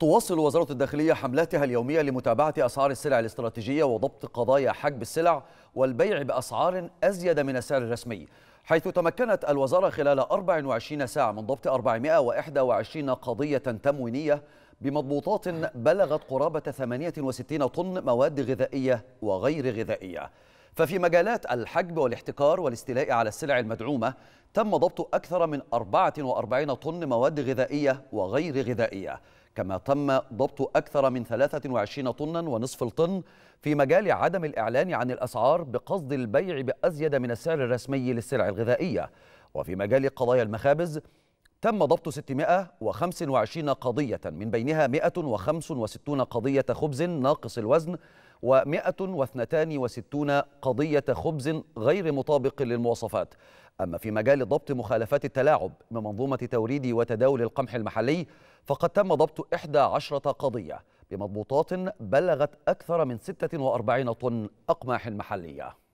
تواصل وزارة الداخلية حملاتها اليومية لمتابعة أسعار السلع الاستراتيجية وضبط قضايا حجب السلع والبيع بأسعار أزيد من السعر الرسمي حيث تمكنت الوزارة خلال 24 ساعة من ضبط 421 قضية تموينية بمضبوطات بلغت قرابة 68 طن مواد غذائية وغير غذائية ففي مجالات الحجب والاحتكار والاستيلاء على السلع المدعومة تم ضبط أكثر من 44 طن مواد غذائية وغير غذائية كما تم ضبط أكثر من 23 طنا ونصف الطن في مجال عدم الإعلان عن الأسعار بقصد البيع بأزيد من السعر الرسمي للسلع الغذائية وفي مجال قضايا المخابز تم ضبط 625 قضية من بينها 165 قضية خبز ناقص الوزن و162 قضية خبز غير مطابق للمواصفات أما في مجال ضبط مخالفات التلاعب من منظومة توريد وتداول القمح المحلي فقد تم ضبط 11 قضية بمضبوطات بلغت أكثر من 46 طن أقماح محلية